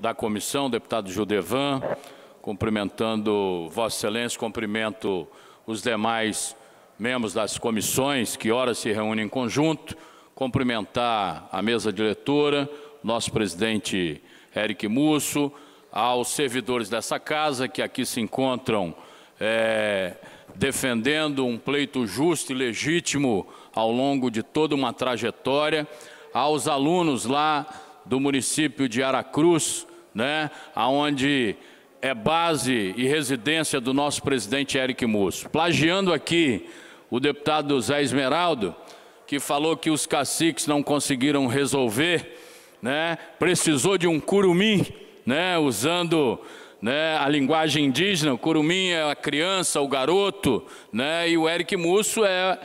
da comissão, deputado Judevan, cumprimentando Vossa Excelência, cumprimento os demais membros das comissões que ora se reúnem em conjunto, cumprimentar a mesa diretora, nosso presidente Eric Musso, aos servidores dessa casa que aqui se encontram é, defendendo um pleito justo e legítimo ao longo de toda uma trajetória, aos alunos lá do município de Aracruz, né, aonde é base e residência do nosso presidente Eric Musso. Plagiando aqui o deputado Zé Esmeraldo, que falou que os caciques não conseguiram resolver, né, precisou de um curumim, né, usando né, a linguagem indígena, o curumim é a criança, o garoto, né, e o Eric Musso é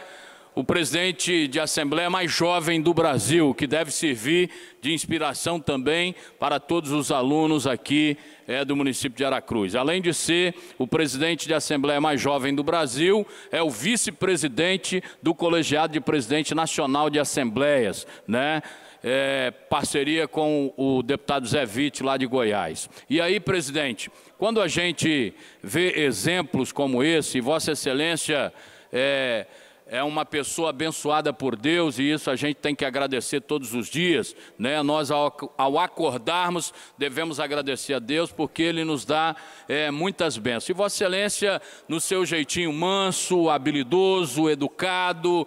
o presidente de Assembleia mais jovem do Brasil, que deve servir de inspiração também para todos os alunos aqui é, do município de Aracruz. Além de ser o presidente de Assembleia mais jovem do Brasil, é o vice-presidente do Colegiado de Presidente Nacional de Assembleias, né? É, parceria com o deputado Zé Vitti, lá de Goiás. E aí, presidente, quando a gente vê exemplos como esse, Vossa Excelência... É, é uma pessoa abençoada por Deus e isso a gente tem que agradecer todos os dias. Né? Nós, ao, ao acordarmos, devemos agradecer a Deus porque Ele nos dá é, muitas bênçãos. E Vossa Excelência, no seu jeitinho manso, habilidoso, educado,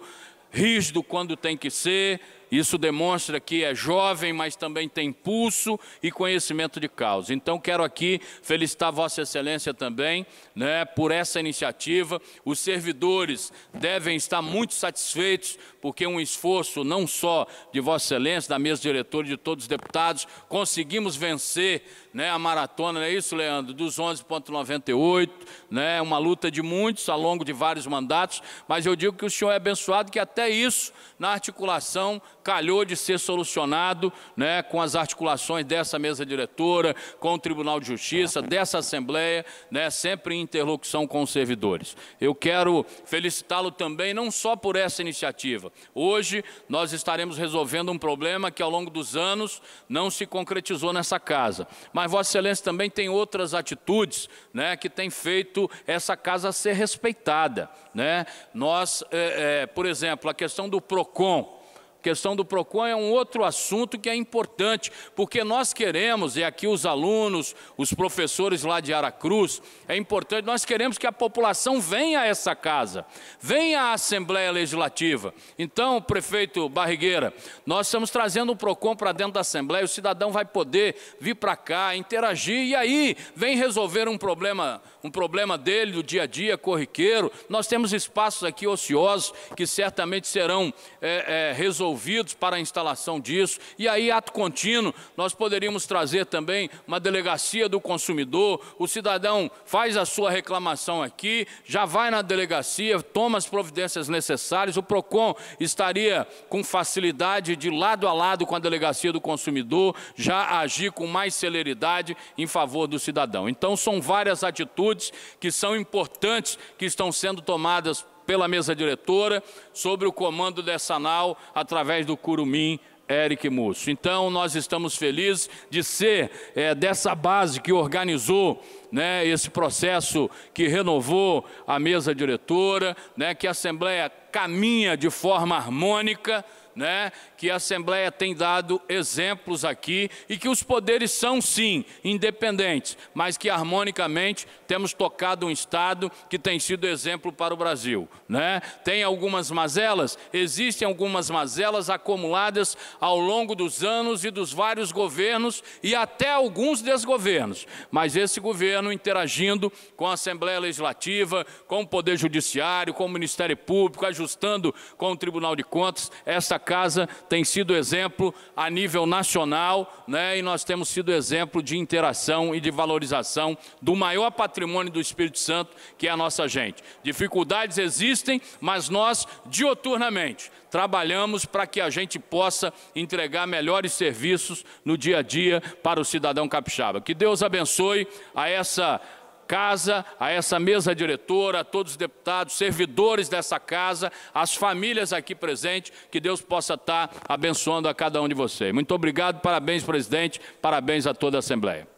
rígido quando tem que ser, isso demonstra que é jovem, mas também tem pulso e conhecimento de causa. Então, quero aqui felicitar Vossa Excelência também né, por essa iniciativa. Os servidores devem estar muito satisfeitos, porque um esforço não só de Vossa Excelência, da mesa diretora e de todos os deputados, conseguimos vencer né, a maratona, não é isso, Leandro? Dos 11,98, né, uma luta de muitos, ao longo de vários mandatos, mas eu digo que o senhor é abençoado que até isso, na articulação calhou de ser solucionado né, com as articulações dessa mesa diretora, com o Tribunal de Justiça, dessa Assembleia, né, sempre em interlocução com os servidores. Eu quero felicitá-lo também, não só por essa iniciativa. Hoje nós estaremos resolvendo um problema que ao longo dos anos não se concretizou nessa casa. Mas Vossa Excelência também tem outras atitudes né, que têm feito essa casa ser respeitada. Né? Nós, é, é, por exemplo, a questão do PROCON, questão do PROCON é um outro assunto que é importante, porque nós queremos, e aqui os alunos, os professores lá de Aracruz, é importante, nós queremos que a população venha a essa casa, venha à Assembleia Legislativa. Então, prefeito Barrigueira, nós estamos trazendo o PROCON para dentro da Assembleia, o cidadão vai poder vir para cá, interagir, e aí vem resolver um problema, um problema dele, do dia a dia, corriqueiro. Nós temos espaços aqui ociosos que certamente serão é, é, resolvidos envolvidos para a instalação disso. E aí, ato contínuo, nós poderíamos trazer também uma delegacia do consumidor. O cidadão faz a sua reclamação aqui, já vai na delegacia, toma as providências necessárias. O PROCON estaria com facilidade de lado a lado com a delegacia do consumidor, já agir com mais celeridade em favor do cidadão. Então, são várias atitudes que são importantes que estão sendo tomadas pela mesa diretora, sobre o comando dessa nau, através do Curumim Eric Musso. Então, nós estamos felizes de ser é, dessa base que organizou né, esse processo, que renovou a mesa diretora, né, que a Assembleia caminha de forma harmônica né, que a Assembleia tem dado exemplos aqui e que os poderes são, sim, independentes, mas que harmonicamente temos tocado um Estado que tem sido exemplo para o Brasil. Né? Tem algumas mazelas? Existem algumas mazelas acumuladas ao longo dos anos e dos vários governos e até alguns desgovernos, mas esse governo interagindo com a Assembleia Legislativa, com o Poder Judiciário, com o Ministério Público, ajustando com o Tribunal de Contas, essa casa tem sido exemplo a nível nacional, né? E nós temos sido exemplo de interação e de valorização do maior patrimônio do Espírito Santo, que é a nossa gente. Dificuldades existem, mas nós dioturnamente trabalhamos para que a gente possa entregar melhores serviços no dia a dia para o cidadão capixaba. Que Deus abençoe a essa casa, a essa mesa diretora, a todos os deputados, servidores dessa casa, as famílias aqui presentes, que Deus possa estar abençoando a cada um de vocês. Muito obrigado, parabéns, presidente, parabéns a toda a Assembleia.